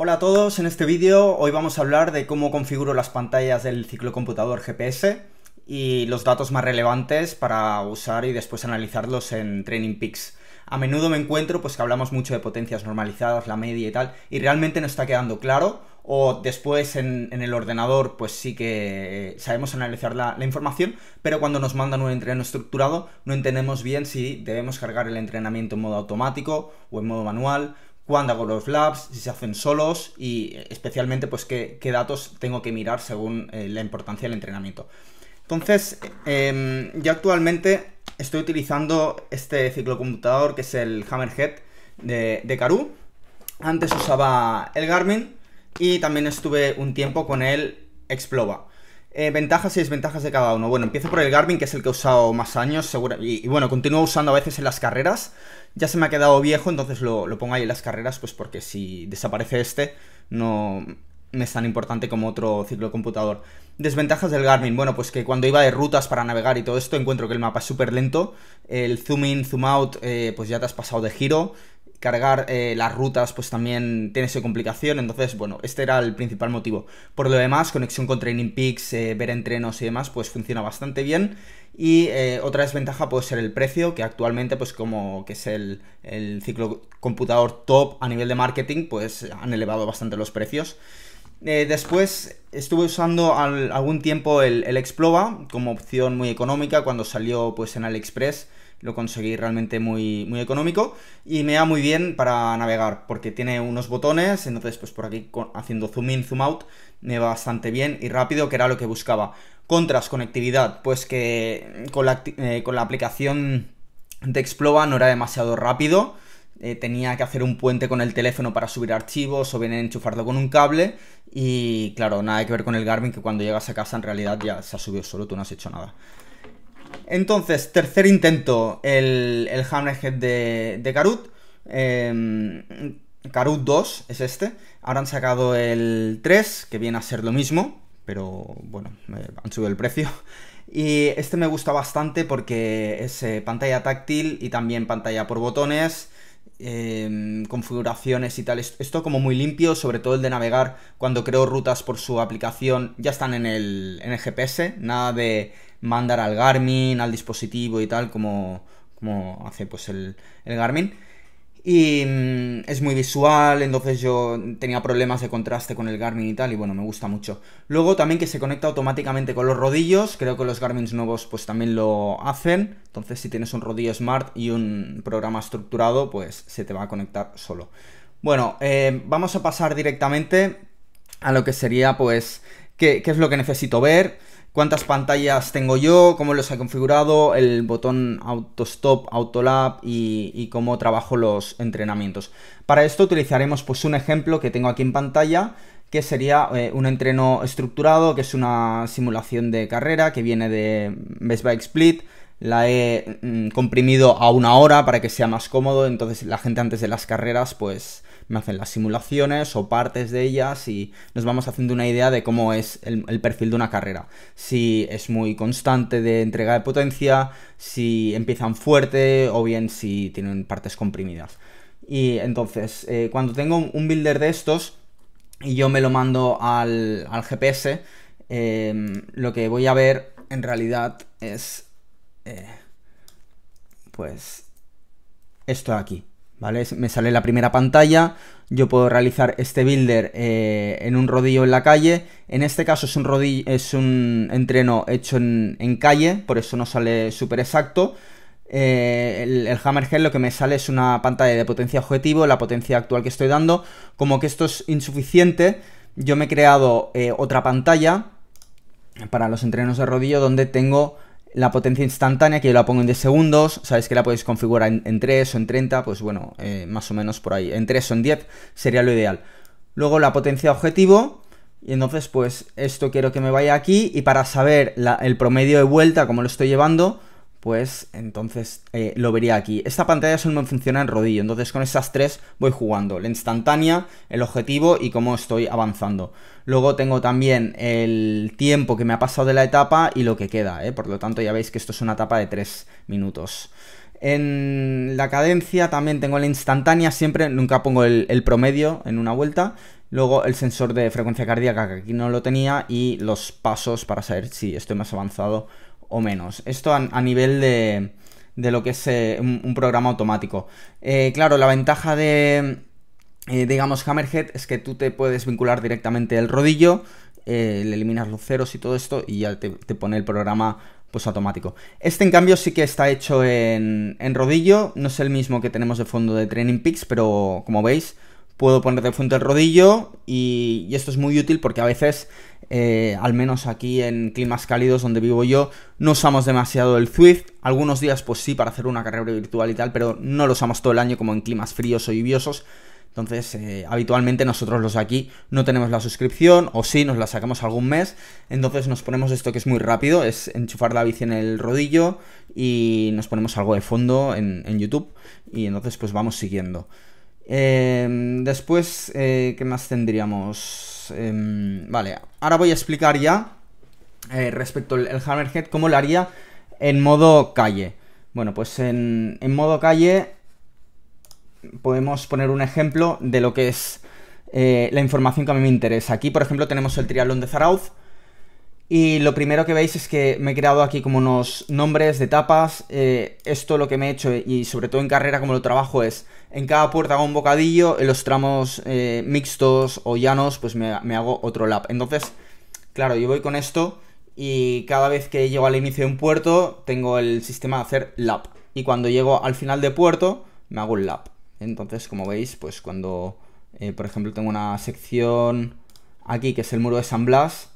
Hola a todos, en este vídeo hoy vamos a hablar de cómo configuro las pantallas del ciclocomputador GPS y los datos más relevantes para usar y después analizarlos en Training Peaks. A menudo me encuentro pues que hablamos mucho de potencias normalizadas, la media y tal, y realmente no está quedando claro o después en, el ordenador pues sí que sabemos analizar la, información, pero cuando nos mandan un entrenamiento estructurado no entendemos bien si debemos cargar el entrenamiento en modo automático o en modo manual cuándo hago los labs, si se hacen solos y especialmente pues qué, datos tengo que mirar según eh, la importancia del entrenamiento. Entonces, em, yo actualmente estoy utilizando este ciclocomputador que es el Hammerhead de, Karu. Antes usaba el Garmin y también estuve un tiempo con el Explova. Eh, ventajas y desventajas de cada uno. Bueno, empiezo por el Garmin, que es el que he usado más años, seguro, y, bueno, continúo usando a veces en las carreras, ya se me ha quedado viejo, entonces lo, pongo ahí en las carreras, pues porque si desaparece este, no, es tan importante como otro ciclo computador Desventajas del Garmin. Bueno, pues que cuando iba de rutas para navegar y todo esto, encuentro que el mapa es súper lento. El zoom in, zoom out, eh, pues ya te has pasado de giro cargar eh, las rutas pues también tiene su complicación, entonces bueno, este era el principal motivo. Por lo demás, conexión con Training Peaks, eh, ver entrenos y demás, pues funciona bastante bien. Y eh, otra desventaja puede ser el precio, que actualmente pues como que es el, el ciclo computador top a nivel de marketing, pues han elevado bastante los precios. después estuve usando algún tiempo el, el, como opción muy económica cuando salió pues en AliExpress lo conseguí realmente muy, muy económico y me da muy bien para navegar porque tiene unos botones, entonces pues por aquí haciendo zoom in, zoom out me va bastante bien y rápido que era lo que buscaba. Contras, conectividad, pues que con la, eh, aplicación de Explova no era demasiado rápido, eh, tenía que hacer un puente con el teléfono para subir archivos o bien enchufarlo con un cable y claro, nada que ver con el Garmin que cuando llegas a casa en realidad ya se ha subido solo, tú no has hecho nada. Entonces, tercer intento, el, Hammerhead de, de Karut. Karut em, 2 es este. Ahora han sacado el 3, que viene a ser lo mismo, pero bueno, eh, han subido el precio. Y este me gusta bastante porque es eh, pantalla táctil y también pantalla por botones. Em, configuraciones y tal. Esto como muy limpio, sobre todo el de navegar cuando creo rutas por su aplicación, ya están en el, en GPS, nada de mandar al Garmin, al dispositivo y tal, como, como hace pues el Garmin. Y mm, es muy visual, entonces yo tenía problemas de contraste con el Garmin y tal, y bueno, me gusta mucho. Luego también que se conecta automáticamente con los rodillos, creo que los Garmin nuevos pues también lo hacen. Entonces si tienes un rodillo smart y un programa estructurado, pues se te va a conectar solo. Bueno, eh, vamos a pasar directamente a lo que sería pues qué es lo que necesito ver cuántas pantallas tengo yo, cómo los he configurado, el botón autostop, autolab y, y cómo trabajo los entrenamientos. Para esto utilizaremos pues un ejemplo que tengo aquí en pantalla que sería eh, un entreno estructurado, que es una simulación de carrera que viene de Best Bike Split, la he mm, comprimido a una hora para que sea más cómodo, entonces la gente antes de las carreras pues me hacen las simulaciones o partes de ellas y nos vamos haciendo una idea de cómo es el, perfil de una carrera. Si es muy constante de entrega de potencia, si empiezan fuerte o bien si tienen partes comprimidas. Y entonces, eh, cuando tengo un builder de estos y yo me lo mando al, GPS, em, lo que voy a ver en realidad es... Eh, pues esto de aquí. Me sale la primera pantalla, yo puedo realizar este builder eh, en un rodillo en la calle, en este caso es un, rodillo, es un entreno hecho en, calle, por eso no sale súper exacto, eh, el, el, Hammerhead lo que me sale es una pantalla de potencia objetivo, la potencia actual que estoy dando, como que esto es insuficiente, yo me he creado eh, otra pantalla para los entrenos de rodillo donde tengo la potencia instantánea, que yo la pongo en 10 segundos, sabéis que la podéis configurar en, 3 o en 30, pues bueno, eh, más o menos por ahí, en 3 o en 10 sería lo ideal. Luego la potencia objetivo, y entonces pues esto quiero que me vaya aquí, y para saber el promedio de vuelta, como lo estoy llevando, pues entonces eh, lo vería aquí. Esta pantalla solo me funciona en rodillo, entonces con esas tres voy jugando. La instantánea, el objetivo y cómo estoy avanzando. Luego tengo también el tiempo que me ha pasado de la etapa y lo que queda, ¿eh? por lo tanto ya veis que esto es una etapa de 3 minutos. En la cadencia también tengo la instantánea, siempre nunca pongo el, el promedio en una vuelta. Luego el sensor de frecuencia cardíaca, que aquí no lo tenía, y los pasos para saber si estoy más avanzado o menos. Esto a, nivel de, de, lo que es eh, un, programa automático. Eh, claro, la ventaja de, eh, digamos, Hammerhead es que tú te puedes vincular directamente el rodillo, le eliminas los ceros y todo esto y ya te, pone el programa pues automático. Este en cambio sí que está hecho en, en, rodillo, no es el mismo que tenemos de fondo de Training Peaks, pero como veis puedo poner de fondo el rodillo y, esto es muy útil porque a veces eh, al menos aquí en climas cálidos donde vivo yo, no usamos demasiado el Zwift. Algunos días pues sí para hacer una carrera virtual y tal, pero no lo usamos todo el año como en climas fríos o lluviosos. Entonces, eh, habitualmente nosotros los de aquí no tenemos la suscripción, o sí, nos la sacamos algún mes. Entonces nos ponemos esto que es muy rápido, es enchufar la bici en el rodillo y nos ponemos algo de fondo en, YouTube. Y entonces pues vamos siguiendo. Em, después, eh, ¿qué más tendríamos? Em, vale, ahora voy a explicar ya eh, respecto al Hammerhead cómo lo haría en modo calle. Bueno, pues en, modo calle podemos poner un ejemplo de lo que es eh, la información que a mí me interesa. Aquí, por ejemplo, tenemos el triatlón de Zarauz, y lo primero que veis es que me he creado aquí como unos nombres de etapas. Eh, esto lo que me he hecho, y sobre todo en carrera como lo trabajo, es en cada puerta hago un bocadillo, en los tramos eh, mixtos o llanos, pues me, hago otro lap. Entonces, claro, yo voy con esto y cada vez que llego al inicio de un puerto, tengo el sistema de hacer lap. Y cuando llego al final de puerto, me hago un lap. Entonces, como veis, pues cuando, eh, por ejemplo, tengo una sección aquí que es el muro de San Blas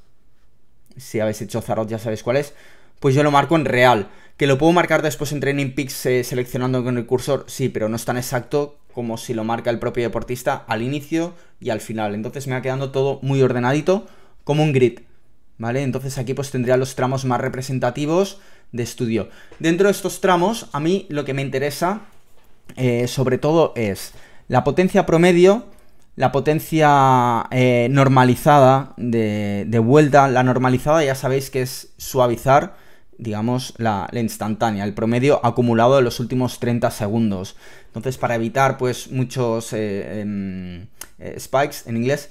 si habéis hecho Zarot ya sabéis cuál es, pues yo lo marco en real. ¿Que lo puedo marcar después en Training Peaks eh, seleccionando con el cursor? Sí, pero no es tan exacto como si lo marca el propio deportista al inicio y al final. Entonces me va quedando todo muy ordenadito, como un grid. ¿Vale? Entonces aquí pues tendría los tramos más representativos de estudio. Dentro de estos tramos, a mí lo que me interesa eh, sobre todo es la potencia promedio, la potencia eh, normalizada de, vuelta. La normalizada ya sabéis que es suavizar, digamos, la, instantánea, el promedio acumulado de los últimos 30 segundos. Entonces, para evitar pues muchos eh, em, eh, spikes en inglés,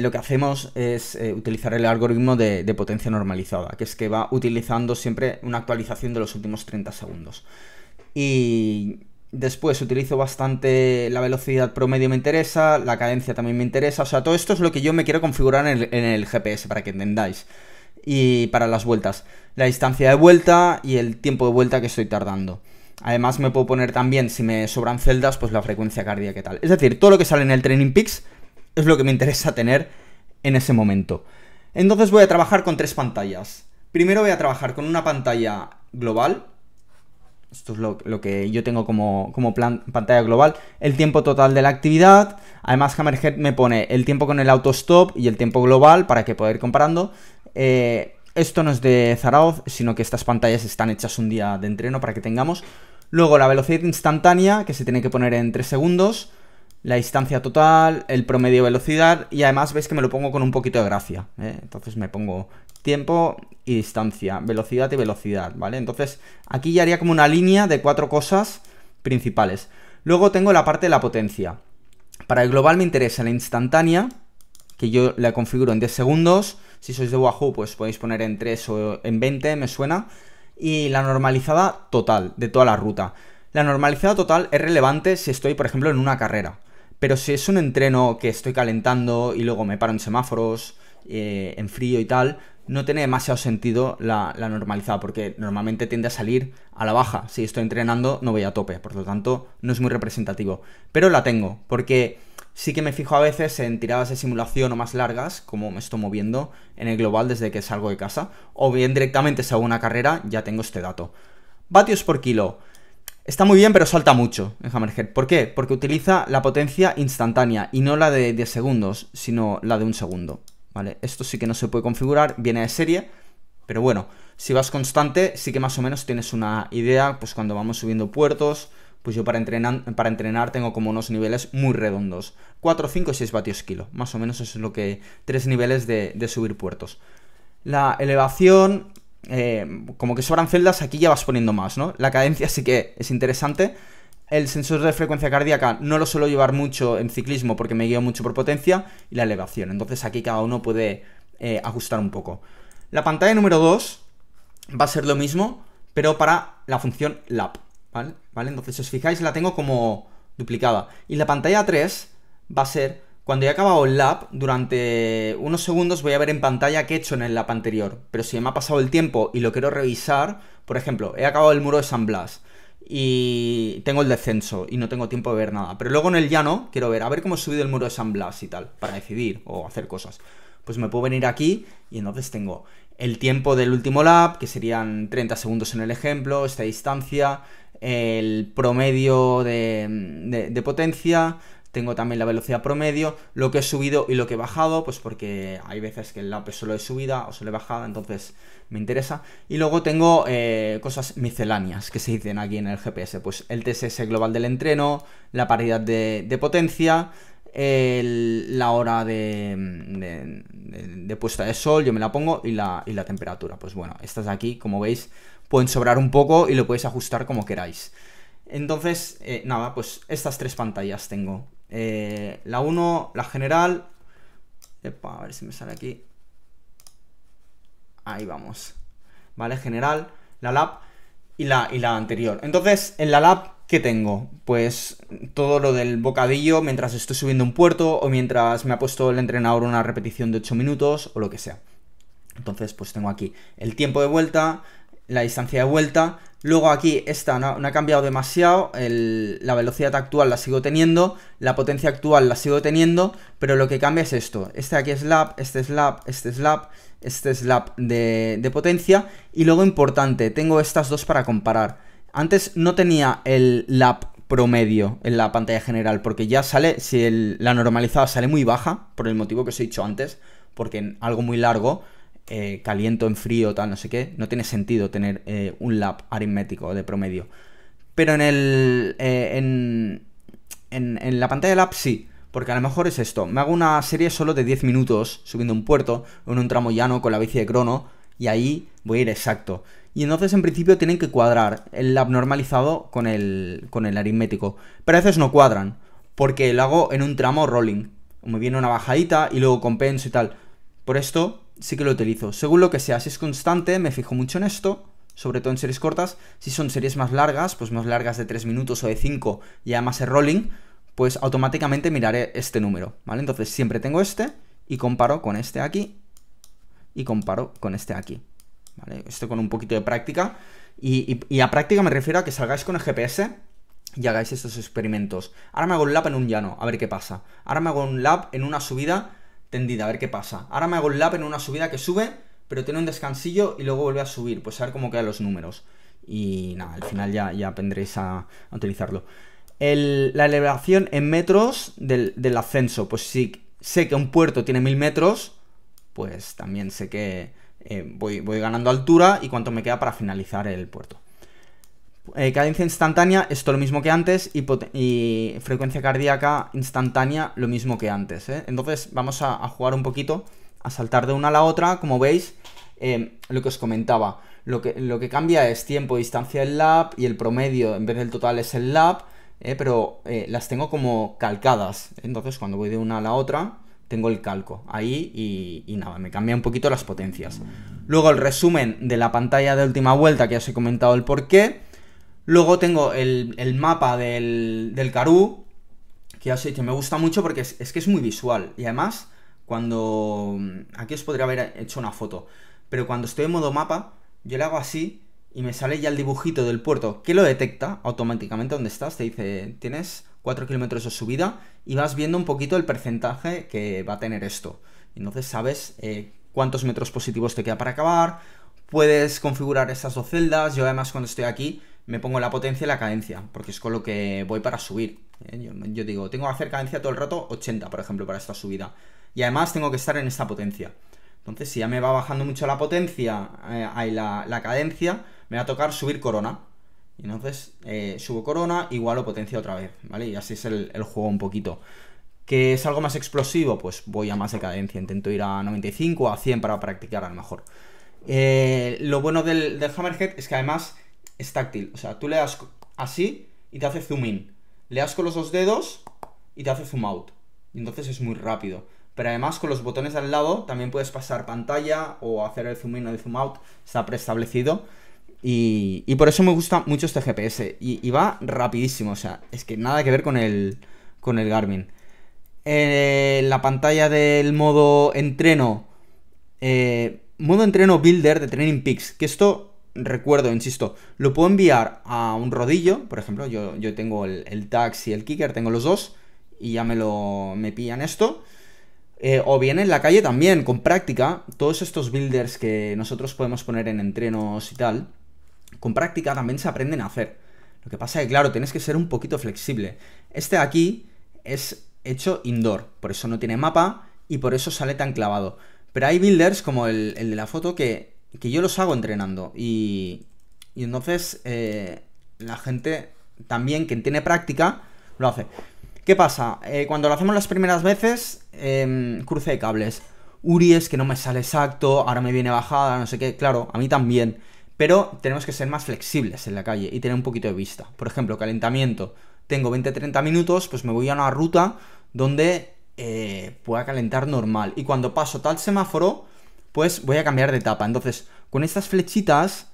lo que hacemos es utilizar el algoritmo de, de potencia normalizada, que es que va utilizando siempre una actualización de los últimos 30 segundos. Y Después utilizo bastante la velocidad promedio me interesa, la cadencia también me interesa, o sea, todo esto es lo que yo me quiero configurar en el, GPS para que entendáis. Y para las vueltas, la distancia de vuelta y el tiempo de vuelta que estoy tardando. Además me puedo poner también, si me sobran celdas, pues la frecuencia cardíaca y tal. Es decir, todo lo que sale en el Training Peaks es lo que me interesa tener en ese momento. Entonces voy a trabajar con tres pantallas. Primero voy a trabajar con una pantalla global, esto es lo, que yo tengo como, como plan, pantalla global, el tiempo total de la actividad, además Hammerhead me pone el tiempo con el auto-stop y el tiempo global para que pueda ir comparando. Eh, esto no es de Zaraoz, sino que estas pantallas están hechas un día de entreno para que tengamos. Luego la velocidad instantánea, que se tiene que poner en 3 segundos, la distancia total, el promedio de velocidad, y además veis que me lo pongo con un poquito de gracia. ¿eh? Entonces me pongo tiempo y distancia, velocidad y velocidad, ¿vale? Entonces aquí ya haría como una línea de cuatro cosas principales. Luego tengo la parte de la potencia. Para el global me interesa la instantánea, que yo la configuro en 10 segundos. Si sois de Wahoo, pues podéis poner en 3 o en 20, me suena. Y la normalizada total de toda la ruta. La normalizada total es relevante si estoy, por ejemplo, en una carrera. Pero si es un entreno que estoy calentando y luego me paro en semáforos, eh, en frío y tal, no tiene demasiado sentido la, normalizada, porque normalmente tiende a salir a la baja. Si estoy entrenando, no voy a tope, por lo tanto, no es muy representativo. Pero la tengo, porque sí que me fijo a veces en tiradas de simulación o más largas, como me estoy moviendo en el global desde que salgo de casa, o bien directamente si hago una carrera, ya tengo este dato. Vatios por kilo. Está muy bien, pero salta mucho en Hammerhead. ¿Por qué? Porque utiliza la potencia instantánea y no la de 10 segundos, sino la de un segundo. Esto sí que no se puede configurar, viene de serie, pero bueno, si vas constante, sí que más o menos tienes una idea, pues cuando vamos subiendo puertos, pues yo para entrenar, para entrenar tengo como unos niveles muy redondos, 4, 5 y 6 vatios kilo, más o menos eso es lo que, tres niveles de, subir puertos. La elevación, eh, como que sobran celdas, aquí ya vas poniendo más, ¿no? La cadencia sí que es interesante, el sensor de frecuencia cardíaca no lo suelo llevar mucho en ciclismo porque me guío mucho por potencia y la elevación. Entonces aquí cada uno puede eh, ajustar un poco. La pantalla número 2 va a ser lo mismo, pero para la función lap. ¿vale? Entonces, si os fijáis, la tengo como duplicada. Y la pantalla 3 va a ser cuando he acabado el lap, durante unos segundos voy a ver en pantalla qué he hecho en el lap anterior. Pero si me ha pasado el tiempo y lo quiero revisar, por ejemplo, he acabado el muro de San Blas y tengo el descenso y no tengo tiempo de ver nada. Pero luego en el llano quiero ver, a ver cómo he subido el muro de San Blas y tal, para decidir o hacer cosas. Pues me puedo venir aquí y entonces tengo el tiempo del último lap, que serían 30 segundos en el ejemplo, esta distancia, el promedio de, de, de potencia, tengo también la velocidad promedio, lo que he subido y lo que he bajado, pues porque hay veces que el lápiz solo es subida o solo es bajada, entonces me interesa. Y luego tengo eh, cosas misceláneas que se dicen aquí en el GPS, pues el TSS global del entreno, la paridad de, potencia, la hora de, puesta de sol, yo me la pongo, y la, temperatura. Pues bueno, estas de aquí, como veis, pueden sobrar un poco y lo podéis ajustar como queráis. Entonces, eh, nada, pues estas tres pantallas tengo eh, la 1, la general. Epa, a ver si me sale aquí. Ahí vamos. ¿Vale? General, la lab y la, y la anterior. Entonces, en la lab, ¿qué tengo? Pues todo lo del bocadillo mientras estoy subiendo un puerto o mientras me ha puesto el entrenador una repetición de 8 minutos o lo que sea. Entonces, pues tengo aquí el tiempo de vuelta, la distancia de vuelta, Luego aquí esta no, ha cambiado demasiado, la velocidad actual la sigo teniendo, la potencia actual la sigo teniendo, pero lo que cambia es esto. Este aquí es lap, este es lap, este es lap, este es lap de, potencia. Y luego importante, tengo estas dos para comparar. Antes no tenía el lap promedio en la pantalla general, porque ya sale, si la normalizada sale muy baja, por el motivo que os he dicho antes, porque en algo muy largo eh, caliento en frío, tal, no sé qué, no tiene sentido tener eh, un lap aritmético de promedio. Pero en el. Eh, en, en, la pantalla de lab sí. Porque a lo mejor es esto. Me hago una serie solo de 10 minutos subiendo un puerto, en un tramo llano con la bici de crono, y ahí voy a ir exacto. Y entonces en principio tienen que cuadrar el lap normalizado con el, con el aritmético. Pero a veces no cuadran, porque lo hago en un tramo rolling. Me viene una bajadita y luego compenso y tal. Por esto sí que lo utilizo. Según lo que sea, si es constante, me fijo mucho en esto, sobre todo en series cortas. Si son series más largas, pues más largas de 3 minutos o de 5 y además el rolling, pues automáticamente miraré este número, ¿vale? Entonces siempre tengo este y comparo con este aquí y comparo con este aquí, ¿vale? Esto con un poquito de práctica y, a práctica me refiero a que salgáis con el GPS y hagáis estos experimentos. Ahora me hago un lap en un llano, a ver qué pasa. Ahora me hago un lap en una subida tendida, a ver qué pasa. Ahora me hago el lap en una subida que sube, pero tiene un descansillo y luego vuelve a subir, pues a ver cómo quedan los números. Y nada, al final ya, ya a, utilizarlo. la elevación en metros del, ascenso, pues si sé que un puerto tiene mil metros, pues también sé que eh, voy, voy ganando altura y cuánto me queda para finalizar el puerto. Eh, cadencia instantánea, esto lo mismo que antes, y, frecuencia cardíaca instantánea, lo mismo que antes. ¿eh? Entonces vamos a, jugar un poquito, a saltar de una a la otra, como veis, em, lo que os comentaba. Lo que, lo que cambia es tiempo, distancia del lap, y el promedio en vez del total es el lap, ¿eh? pero las tengo como calcadas. Entonces cuando voy de una a la otra, tengo el calco ahí y, y, nada, me cambia un poquito las potencias. Luego el resumen de la pantalla de última vuelta, que ya os he comentado el porqué Luego tengo el, mapa del, del que ya os he dicho, me gusta mucho porque es, que es muy visual. Y además, cuando... Mm, aquí os podría haber hecho una foto. Pero cuando estoy en modo mapa, yo le hago así y me sale ya el dibujito del puerto, que lo detecta automáticamente donde estás. Te dice, tienes 4 kilómetros de subida y vas viendo un poquito el porcentaje que va a tener esto. Entonces sabes eh, cuántos metros positivos te queda para acabar. Puedes configurar estas dos celdas. Yo además cuando estoy aquí me pongo la potencia y la cadencia, porque es con lo que voy para subir. ¿eh? Yo, digo, tengo que hacer cadencia todo el rato 80, por ejemplo, para esta subida. Y además tengo que estar en esta potencia. Entonces, si ya me va bajando mucho la potencia eh, la, cadencia, me va a tocar subir corona. Y entonces eh, subo corona, igualo potencia otra vez, ¿vale? Y así es el, juego un poquito. ¿Que es algo más explosivo? Pues voy a más de cadencia, intento ir a 95 o a 100 para practicar a lo mejor. Eh, lo bueno del, del Hammerhead es que además es táctil. O sea, tú le das así y te hace zoom in. Le das con los dos dedos y te hace zoom out. Y entonces es muy rápido. Pero además con los botones al lado también puedes pasar pantalla o hacer el zoom in o el zoom out. Está preestablecido. Y, y por eso me gusta mucho este GPS. Y, va rapidísimo. O sea, es que nada que ver con el, con el Garmin. Eh, la pantalla del modo entreno. Eh, modo entreno builder de Training Peaks. Que esto recuerdo, insisto, lo puedo enviar a un rodillo, por ejemplo, yo, yo tengo el, taxi y el kicker, tengo los dos, y ya me lo me pillan esto. Eh, o bien en la calle también, con práctica, todos estos builders que nosotros podemos poner en entrenos y tal, con práctica también se aprenden a hacer. Lo que pasa es que, claro, tienes que ser un poquito flexible. Este de aquí es hecho indoor, por eso no tiene mapa y por eso sale tan clavado. Pero hay builders como el, el de la foto que que yo los hago entrenando. Y, y entonces eh, la gente también, quien tiene práctica, lo hace. ¿Qué pasa? Eh, cuando lo hacemos las primeras veces, eh, cruce de cables. es que no me sale exacto, ahora me viene bajada, no sé qué. Claro, a mí también. Pero tenemos que ser más flexibles en la calle y tener un poquito de vista. Por ejemplo, calentamiento. Tengo 20-30 minutos, pues me voy a una ruta donde eh, pueda calentar normal. Y cuando paso tal semáforo, pues voy a cambiar de etapa. Entonces, con estas flechitas,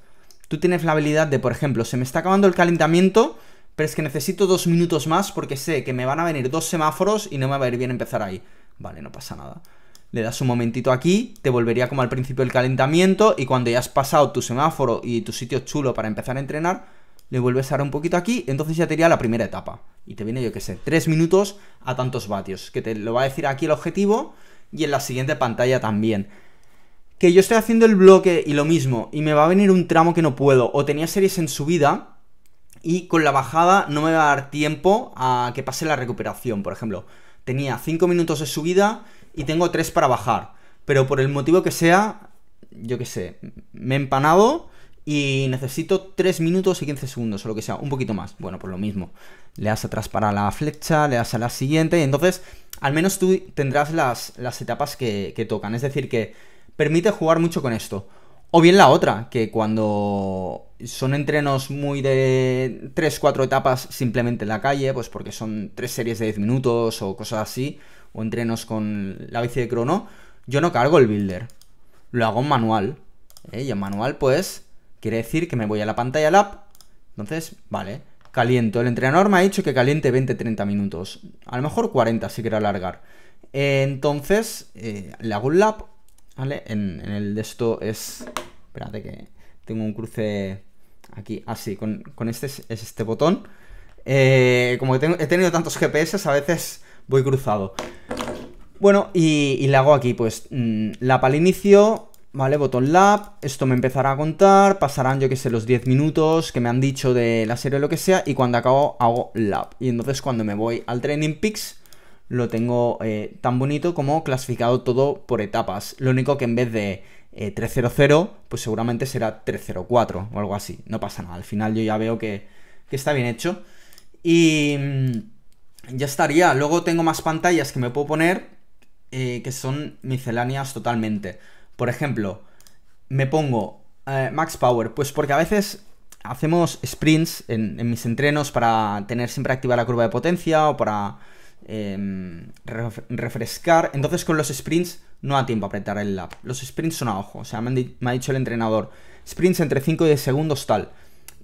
tú tienes la habilidad de, por ejemplo, se me está acabando el calentamiento, pero es que necesito dos minutos más porque sé que me van a venir dos semáforos y no me va a ir bien empezar ahí. Vale, no pasa nada. Le das un momentito aquí, te volvería como al principio el calentamiento y cuando ya has pasado tu semáforo y tu sitio chulo para empezar a entrenar, le vuelves a dar un poquito aquí, entonces ya te iría la primera etapa. Y te viene, yo que sé, tres minutos a tantos vatios, que te lo va a decir aquí el objetivo y en la siguiente pantalla también que yo estoy haciendo el bloque y lo mismo, y me va a venir un tramo que no puedo, o tenía series en subida y con la bajada no me va a dar tiempo a que pase la recuperación, por ejemplo. Tenía 5 minutos de subida y tengo 3 para bajar, pero por el motivo que sea, yo qué sé, me he empanado y necesito 3 minutos y 15 segundos o lo que sea, un poquito más. Bueno, por pues lo mismo. Le das atrás para la flecha, le das a la siguiente y entonces al menos tú tendrás las, etapas que tocan. Es decir, que permite jugar mucho con esto. O bien la otra, que cuando son entrenos muy de 3-4 etapas simplemente en la calle, pues porque son 3 series de 10 minutos o cosas así, o entrenos con la bici de crono, yo no cargo el builder. Lo hago en manual. ¿eh? Y en manual, pues, quiere decir que me voy a la pantalla lab. Entonces, vale, caliento. El entrenador me ha dicho que caliente 20-30 minutos. A lo mejor 40 si quiero alargar. entonces, eh, le hago un lap ¿Vale? En, el de esto es... Espérate que tengo un cruce aquí, así, ah, con, con este es, este botón. Eh, como que he tenido tantos GPS, a veces voy cruzado. Bueno, y, le hago aquí, pues, mm, lap al inicio, ¿vale? Botón lap, esto me empezará a contar, pasarán, yo que sé, los 10 minutos que me han dicho de la serie o lo que sea, y cuando acabo hago lap. Y entonces cuando me voy al Training Peaks, lo tengo eh, tan bonito como clasificado todo por etapas. Lo único que en vez de eh, 300, pues seguramente será 304 o algo así. No pasa nada. Al final yo ya veo que, está bien hecho. Y mm, ya estaría. Luego tengo más pantallas que me puedo poner eh, que son misceláneas totalmente. Por ejemplo, me pongo eh, Max Power, pues porque a veces hacemos sprints en, en, mis entrenos para tener siempre activa la curva de potencia o para Em, refrescar. Entonces con los sprints no da tiempo a apretar el lap. Los sprints son a ojo. O sea, me, ha dicho el entrenador, sprints entre 5 y 10 segundos tal.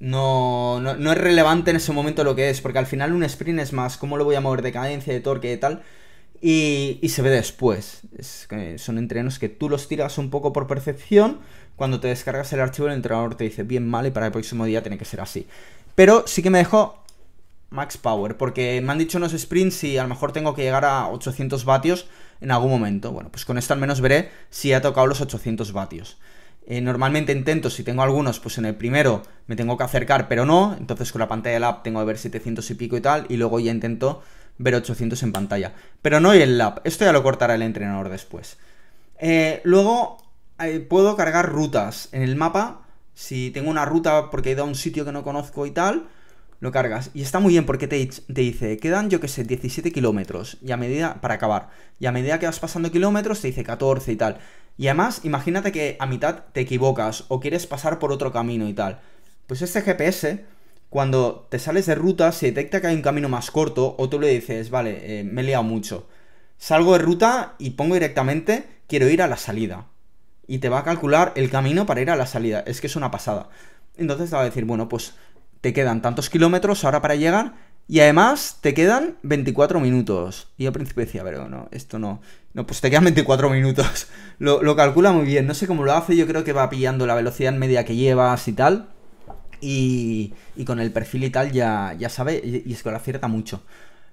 No, no, es relevante en ese momento lo que es, porque al final un sprint es más cómo lo voy a mover de cadencia, de torque y tal. Y, se ve después. son entrenos que tú los tiras un poco por percepción. Cuando te descargas el archivo, el entrenador te dice bien mal y para el próximo día tiene que ser así. Pero sí que me dejó max power, porque me han dicho unos sprints y a lo mejor tengo que llegar a 800 vatios en algún momento. Bueno, pues con esto al menos veré si ha tocado los 800 vatios. Eh, normalmente intento, si tengo algunos, pues en el primero me tengo que acercar, pero no. Entonces con la pantalla del app tengo que ver 700 y pico y tal, y luego ya intento ver 800 en pantalla. Pero no y el lab, esto ya lo cortará el entrenador después. Eh, luego eh, puedo cargar rutas en el mapa, si tengo una ruta porque he ido a un sitio que no conozco y tal, lo cargas. Y está muy bien porque te, te dice, quedan, yo que sé, 17 kilómetros. Y a medida, para acabar, y a medida que vas pasando kilómetros, te dice 14 y tal. Y además, imagínate que a mitad te equivocas o quieres pasar por otro camino y tal. Pues este GPS, cuando te sales de ruta, se detecta que hay un camino más corto o tú le dices, vale, eh, me he liado mucho. Salgo de ruta y pongo directamente, quiero ir a la salida. Y te va a calcular el camino para ir a la salida. Es que es una pasada. Entonces te va a decir, bueno, pues te quedan tantos kilómetros ahora para llegar y además te quedan 24 minutos. Y yo al principio decía, pero no, esto no. No, pues te quedan 24 minutos. Lo, calcula muy bien, no sé cómo lo hace, yo creo que va pillando la velocidad media que llevas y tal. Y, y con el perfil y tal ya, ya sabe y, es que lo acierta mucho.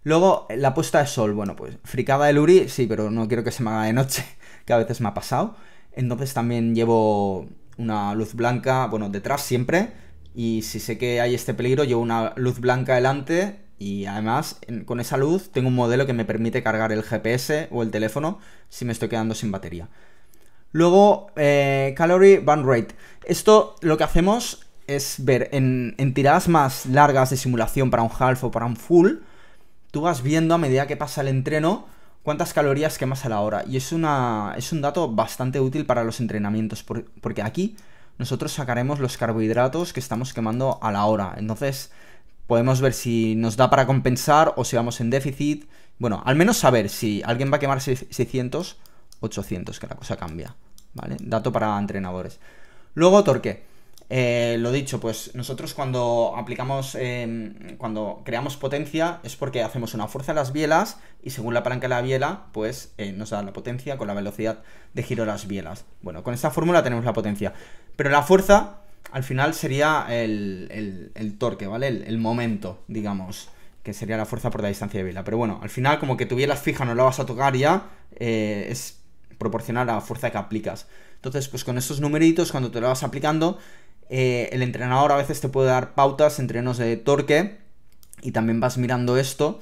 Luego, la puesta de sol, bueno, pues fricada el Uri, sí, pero no quiero que se me haga de noche, que a veces me ha pasado. Entonces también llevo una luz blanca, bueno, detrás siempre y si sé que hay este peligro, llevo una luz blanca delante y además con esa luz tengo un modelo que me permite cargar el GPS o el teléfono si me estoy quedando sin batería. Luego, eh, Calorie Burn Rate. Esto lo que hacemos es ver en, en, tiradas más largas de simulación para un half o para un full, tú vas viendo a medida que pasa el entreno cuántas calorías quemas a la hora. Y es, una, es un dato bastante útil para los entrenamientos, porque aquí nosotros sacaremos los carbohidratos que estamos quemando a la hora. Entonces podemos ver si nos da para compensar o si vamos en déficit. Bueno, al menos saber si alguien va a quemar 600, 800, que la cosa cambia. ¿Vale? Dato para entrenadores. Luego torque. Eh, lo dicho, pues nosotros cuando aplicamos, em, cuando creamos potencia es porque hacemos una fuerza a las bielas y según la palanca de la biela, pues eh, nos da la potencia con la velocidad de giro de las bielas. Bueno, con esta fórmula tenemos la potencia. Pero la fuerza al final sería el, torque, ¿vale? El, momento, digamos, que sería la fuerza por la distancia de biela. Pero bueno, al final como que tu biela fija, no la vas a tocar ya, eh, es proporcionar la fuerza que aplicas. Entonces, pues con estos numeritos, cuando te lo vas aplicando, eh, el entrenador a veces te puede dar pautas, entrenos de torque, y también vas mirando esto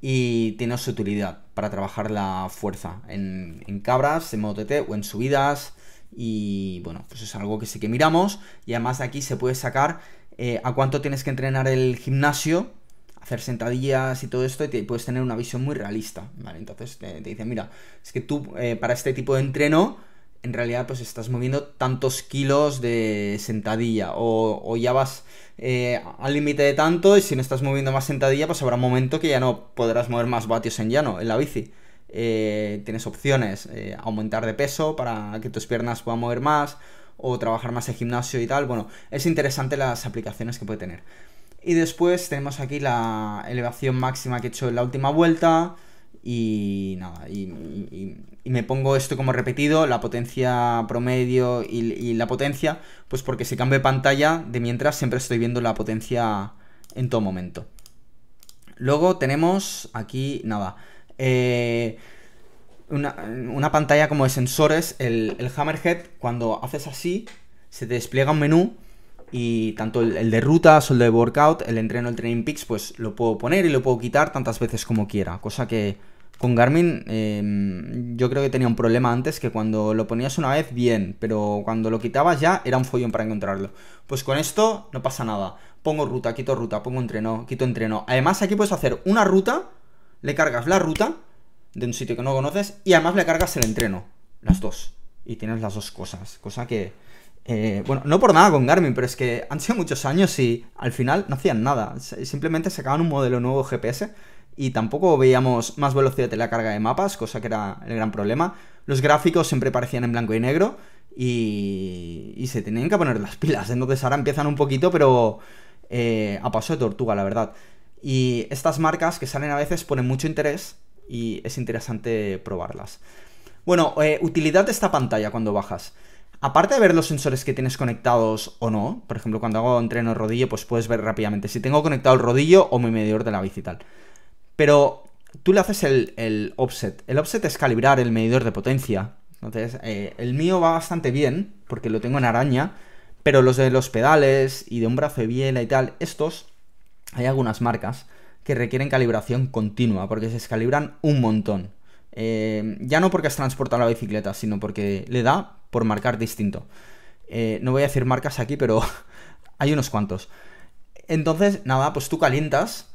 y tienes su utilidad para trabajar la fuerza en, cabras, en modo TT o en subidas. Y bueno, pues es algo que sí que miramos. Y además de aquí se puede sacar eh, a cuánto tienes que entrenar el gimnasio, hacer sentadillas y todo esto, y puedes tener una visión muy realista. ¿vale? Entonces te, dice, mira, es que tú eh, para este tipo de entreno en realidad pues estás moviendo tantos kilos de sentadilla o, ya vas eh, al límite de tanto y si no estás moviendo más sentadilla pues habrá un momento que ya no podrás mover más vatios en llano en la bici. Eh, tienes opciones, eh, aumentar de peso para que tus piernas puedan mover más o trabajar más el gimnasio y tal. Bueno, es interesante las aplicaciones que puede tener. Y después tenemos aquí la elevación máxima que he hecho en la última vuelta, y nada, y, me pongo esto como repetido, la potencia promedio y, la potencia, pues porque si cambio de pantalla, de mientras siempre estoy viendo la potencia en todo momento. Luego tenemos aquí, nada, eh, una, pantalla como de sensores, el, el Hammerhead, cuando haces así, se te despliega un menú y tanto el, de rutas o el de workout, el entreno, el training picks, pues lo puedo poner y lo puedo quitar tantas veces como quiera. Cosa que con Garmin em, yo creo que tenía un problema antes que cuando lo ponías una vez bien, pero cuando lo quitabas ya era un follón para encontrarlo. Pues con esto no pasa nada. Pongo ruta, quito ruta, pongo entreno, quito entreno. Además aquí puedes hacer una ruta, le cargas la ruta de un sitio que no conoces y además le cargas el entreno. Las dos. Y tienes las dos cosas. Cosa que eh, bueno, no por nada con Garmin, pero es que han sido muchos años y al final no hacían nada. Simplemente sacaban un modelo nuevo GPS y tampoco veíamos más velocidad en la carga de mapas, cosa que era el gran problema. Los gráficos siempre parecían en blanco y negro y, se tenían que poner las pilas. Entonces ahora empiezan un poquito, pero eh, a paso de tortuga, la verdad. Y estas marcas que salen a veces ponen mucho interés y es interesante probarlas. Bueno, eh, utilidad de esta pantalla cuando bajas. Aparte de ver los sensores que tienes conectados o no, por ejemplo, cuando hago entreno rodillo, pues puedes ver rápidamente si tengo conectado el rodillo o mi medidor de la bici y tal. Pero tú le haces el, offset. El offset es calibrar el medidor de potencia. Entonces, eh, el mío va bastante bien, porque lo tengo en araña, pero los de los pedales y de un brazo de biela y tal, estos, hay algunas marcas que requieren calibración continua, porque se descalibran un montón. Eh, ya no porque has transportado la bicicleta, sino porque le da por marcar distinto. Eh, no voy a decir marcas aquí, pero hay unos cuantos. Entonces, nada, pues tú calientas,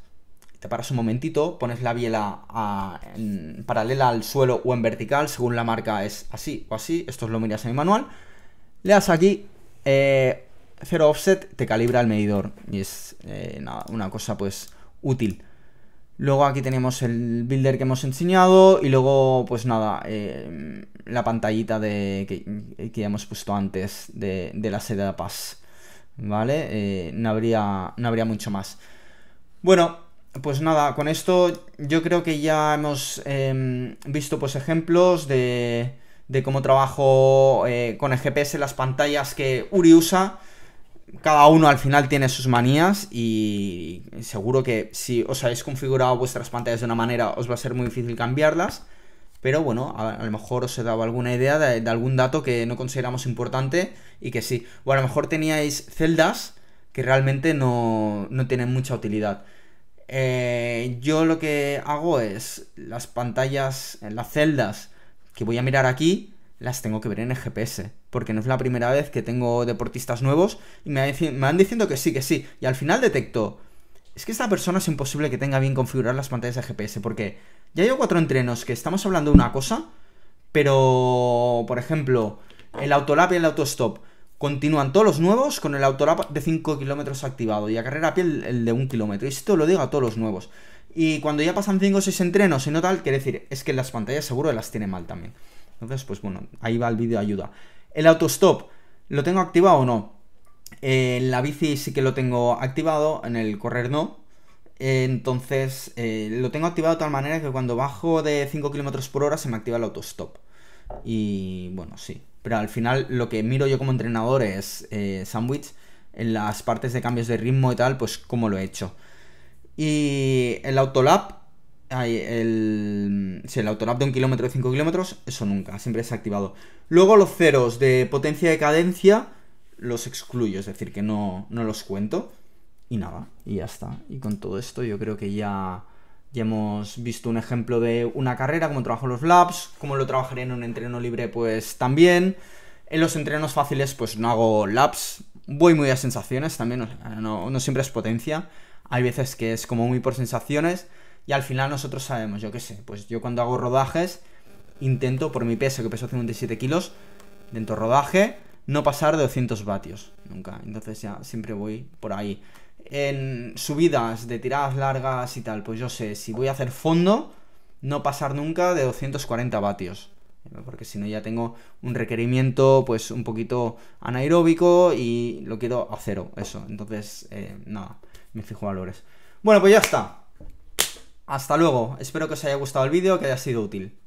te paras un momentito, pones la biela paralela al suelo o en vertical, según la marca es así o así, esto lo miras en el manual, le das aquí eh, cero offset, te calibra el medidor y es una cosa pues útil. Luego aquí tenemos el builder que hemos enseñado y luego, pues nada, em, la pantallita de, que, hemos puesto antes de, la sede de Paz. ¿Vale? Eh, no, habría, no habría mucho más. Bueno, pues nada, con esto yo creo que ya hemos em, visto pues ejemplos de, de cómo trabajo eh, con GPS en las pantallas que Uri usa cada uno al final tiene sus manías y seguro que si os habéis configurado vuestras pantallas de una manera os va a ser muy difícil cambiarlas. Pero bueno, a, lo mejor os he dado alguna idea de, algún dato que no consideramos importante y que sí. O a lo mejor teníais celdas que realmente no, tienen mucha utilidad. Eh, yo lo que hago es las pantallas, las celdas que voy a mirar aquí, las tengo que ver en el GPS, porque no es la primera vez que tengo deportistas nuevos y me van diciendo que sí, que sí, y al final detecto, es que esta persona es imposible que tenga bien configuradas las pantallas de GPS, porque ya llevo cuatro entrenos que estamos hablando de una cosa, pero, por ejemplo, el autolap y el autostop continúan todos los nuevos con el autolap de 5 kilómetros activado y a carrera a pie el, de 1 kilómetro. Y esto lo digo a todos los nuevos. Y cuando ya pasan 5 o 6 entrenos y no tal, quiere decir, es que las pantallas seguro las tiene mal también. Entonces, pues bueno, ahí va el vídeo de ayuda. El autostop, ¿lo tengo activado o no? En eh, la bici sí que lo tengo activado, en el correr no. entonces, eh, lo tengo activado de tal manera que cuando bajo de 5 km por hora se me activa el autostop. Y bueno, sí. Pero al final lo que miro yo como entrenador es eh, sandwich en las partes de cambios de ritmo y tal, pues cómo lo he hecho. Y el autolap, el, si el autolap de un kilómetro de 5 kilómetros, eso nunca, siempre es activado. Luego los ceros de potencia y cadencia los excluyo, es decir, que no, los cuento. Y nada, y ya está. Y con todo esto yo creo que ya, ya hemos visto un ejemplo de una carrera, cómo trabajo los laps, cómo lo trabajaré en un entreno libre pues también. En los entrenos fáciles pues no hago laps, voy muy a sensaciones también, no siempre es potencia. Hay veces que es como muy por sensaciones. Y al final nosotros sabemos, yo qué sé, pues yo cuando hago rodajes intento por mi peso, que peso 57 kilos, dentro rodaje, no pasar de 200 vatios, nunca. Entonces ya siempre voy por ahí. En subidas de tiradas largas y tal, pues yo sé, si voy a hacer fondo, no pasar nunca de 240 vatios. Porque si no ya tengo un requerimiento pues un poquito anaeróbico y lo quiero a cero, eso. Entonces, eh, nada, me fijo valores. Bueno, pues ya está. Hasta luego, espero que os haya gustado el vídeo, que haya sido útil.